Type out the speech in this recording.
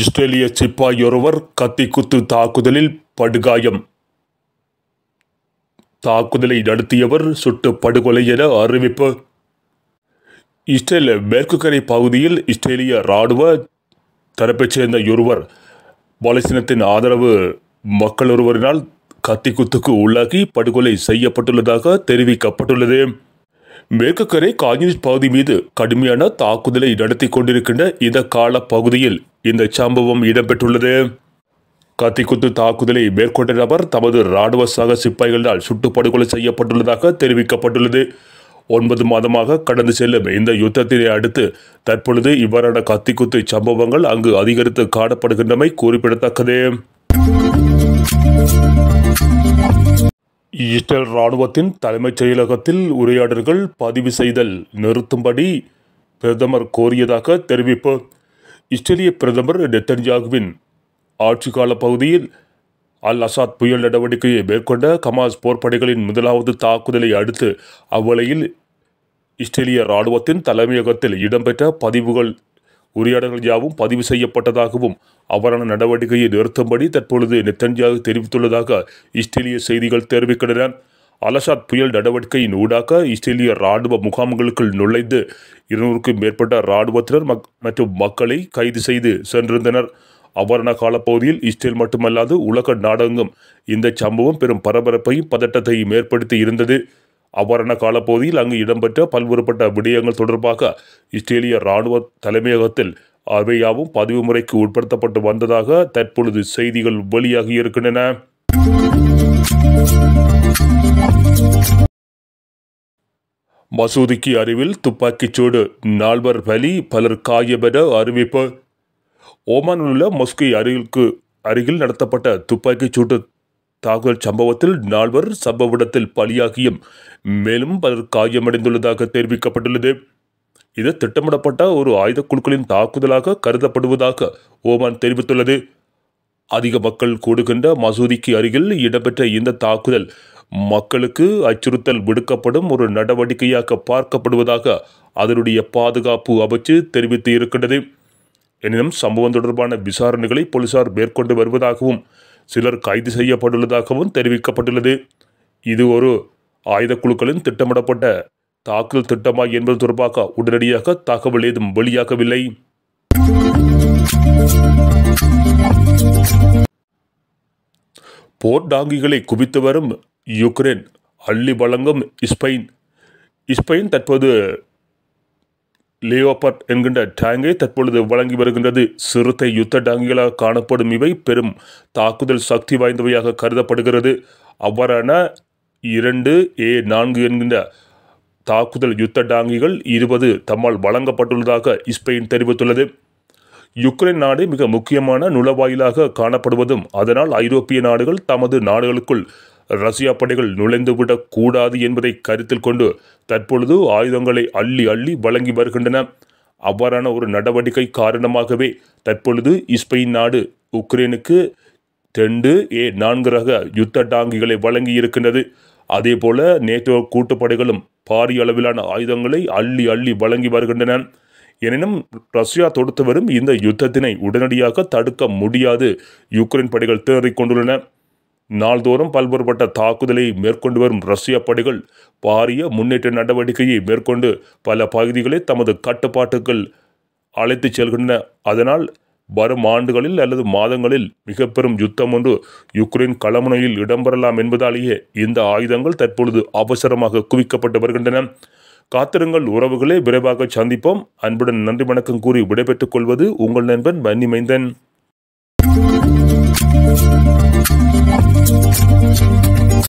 இஸ்ரேலிய சிப்பாயொருவர் கத்திக்குத்து தாக்குதலில் படுகாயம் தாக்குதலை நடத்தியவர் சுட்டு படுகொலை என அறிவிப்பு இஸ்ரேல் மேற்குக்கரை பகுதியில் இஸ்ரேலிய ராணுவ தரப்பைச் சேர்ந்த ஒருவர் பாலஸ்தீனத்தின் ஆதரவு மக்கள் ஒருவரினால் கத்திக்குத்துக்கு உள்ளாகி படுகொலை செய்யப்பட்டுள்ளதாக தெரிவிக்கப்பட்டுள்ளது மேற்குக்கரை காங்கிரஸ் பகுதி மீது கடுமையான தாக்குதலை நடத்தி கொண்டிருக்கின்ற இந்த கால பகுதியில் இந்த சம்பவம் இடம்பெற்றுள்ளது கத்திக்குத்து தாக்குதலை மேற்கொண்ட நபர் தமது இராணுவ சக சிப்பாய்களால் சுட்டு படுகொலை செய்யப்பட்டுள்ளதாக தெரிவிக்கப்பட்டுள்ளது ஒன்பது மாதமாக கடந்து செல்லும் இந்த யுத்தத்தினை அடுத்து தற்பொழுது இவ்வாறான கத்திக்குத்து சம்பவங்கள் அங்கு அதிகரித்து காணப்படுகின்றமை குறிப்பிடத்தக்கது இஸ்ரேல் இராணுவத்தின் தலைமைச் செயலகத்தில் உரையாடல்கள் பதிவு செய்தல் நிறுத்தும்படி பிரதமர் கோரியதாக தெரிவிப்பு இஸ்ரேலிய பிரதமர் நெத்தன்யாகுவின் ஆட்சிக்கால பகுதியில் அல் அசாத் புயல் நடவடிக்கையை மேற்கொண்ட கமாஸ் போர்ப்படைகளின் முதலாவது தாக்குதலை அடுத்து அவ்வளையில் இஸ்ரேலிய இராணுவத்தின் தலைமையகத்தில் இடம்பெற்ற பதிவுகள் உரையாடல்கள் யாவும் பதிவு செய்யப்பட்டதாகவும் அவரான நடவடிக்கையை நிறுத்தும்படி தற்பொழுது நெத்தன்யாகு தெரிவித்துள்ளதாக இஸ்ரேலிய செய்திகள் தெரிவிக்கின்றன அலசாத் புயல் நடவடிக்கையின் ஊடாக இஸ்ரேலிய ராணுவ முகாம்களுக்குள் நுழைந்து இருநூறுக்கும் மேற்பட்ட இராணுவத்தினர் மக் மற்றும் மக்களை கைது செய்து சென்றிருந்தனர் அவரண காலப்பகுதியில் இஸ்ரேல் மட்டுமல்லாது உலக நாடெங்கும் இந்த சம்பவம் பெரும் பரபரப்பையும் பதட்டத்தையும் ஏற்படுத்தி இருந்தது அவ்வாறான காலப்பகுதியில் அங்கு இடம்பெற்ற பல்வேறுபட்ட விடயங்கள் தொடர்பாக இஸ்ரேலிய இராணுவ தலைமையகத்தில் அவையாவும் பதிவு முறைக்கு உட்படுத்தப்பட்டு வந்ததாக தற்பொழுது செய்திகள் வெளியாகி இருக்கின்றன மசூதிக்கு அருவில் துப்பாக்கிச்சூடு நால்வர் பலி பலர் காயபெற அறிவிப்பு ஓமானில் உள்ள மொஸ்கி அருகிற்கு அருகில் நடத்தப்பட்ட சூட்டு தாக்குதல் சம்பவத்தில் நால்வர் சம்பவ இடத்தில் பலியாகியும் மேலும் பலர் காயமடைந்துள்ளதாக தெரிவிக்கப்பட்டுள்ளது இது திட்டமிடப்பட்ட ஒரு ஆயுத குழுக்களின் தாக்குதலாக கருதப்படுவதாக ஓமான் தெரிவித்துள்ளது அதிக மக்கள் கூடுகின்ற மசூதிக்கு அருகில் இடம்பெற்ற இந்த தாக்குதல் மக்களுக்கு அச்சுறுத்தல் விடுக்கப்படும் ஒரு நடவடிக்கையாக பார்க்கப்படுவதாக அதனுடைய பாதுகாப்பு அமைச்சு தெரிவித்து இருக்கின்றது எனினும் சம்பவம் தொடர்பான விசாரணைகளை போலீசார் மேற்கொண்டு வருவதாகவும் சிலர் கைது செய்யப்பட்டுள்ளதாகவும் தெரிவிக்கப்பட்டுள்ளது இது ஒரு ஆயுத குழுக்களின் திட்டமிடப்பட்ட தாக்குதல் திட்டமா என்பது தொடர்பாக உடனடியாக தகவல் ஏதும் வெளியாகவில்லை போர்டாங்கிகளை குவித்து வரும் யுக்ரைன் அள்ளி வழங்கும் ஸ்பெயின் ஸ்பெயின் தற்போது லியோபர்ட் என்கின்ற டேங்கை தற்பொழுது வழங்கி வருகின்றது சிறுத்தை யுத்த டேங்குகளாக காணப்படும் இவை பெரும் தாக்குதல் சக்தி வாய்ந்தவையாக கருதப்படுகிறது அவ்வாறான இரண்டு ஏ நான்கு என்கின்ற தாக்குதல் யுத்த டாங்கிகள் இருபது தம்மால் வழங்கப்பட்டுள்ளதாக ஸ்பெயின் தெரிவித்துள்ளது யுக்ரைன் நாடு மிக முக்கியமான நுழவாயிலாக காணப்படுவதும் அதனால் ஐரோப்பிய நாடுகள் தமது நாடுகளுக்குள் ரஷ்யா படைகள் நுழைந்துவிடக் கூடாது என்பதை கருத்தில் கொண்டு தற்பொழுது ஆயுதங்களை அள்ளி அள்ளி வழங்கி வருகின்றன அவ்வாறான ஒரு நடவடிக்கை காரணமாகவே தற்பொழுது இஸ்பெயின் நாடு உக்ரைனுக்கு தெண்டு ஏ நான்கு ரக யுத்த டாங்கிகளை வழங்கி இருக்கின்றது அதே போல நேட்டோ கூட்டுப்படைகளும் பாரிய அளவிலான ஆயுதங்களை அள்ளி அள்ளி வழங்கி வருகின்றன எனினும் ரஷ்யா தொடுத்து வரும் இந்த யுத்தத்தினை உடனடியாக தடுக்க முடியாது யுக்ரைன் படைகள் தேறிக் கொண்டுள்ளன நாள்தோறும் பல்வேறுபட்ட தாக்குதலை மேற்கொண்டு வரும் ரஷ்ய படைகள் பாரிய முன்னேற்ற நடவடிக்கையை மேற்கொண்டு பல பகுதிகளை தமது கட்டுப்பாட்டுக்குள் அழைத்துச் செல்கின்றன அதனால் வரும் ஆண்டுகளில் அல்லது மாதங்களில் மிக பெரும் யுத்தம் ஒன்று யுக்ரைன் களமுனையில் இடம்பெறலாம் என்பதாலேயே இந்த ஆயுதங்கள் தற்பொழுது அவசரமாக குவிக்கப்பட்டு வருகின்றன காத்திருங்கள் உறவுகளை விரைவாக சந்திப்போம் அன்புடன் நன்றி வணக்கம் கூறி விடைபெற்றுக் கொள்வது உங்கள் நண்பன் வன்னிமைந்தன் 嗯。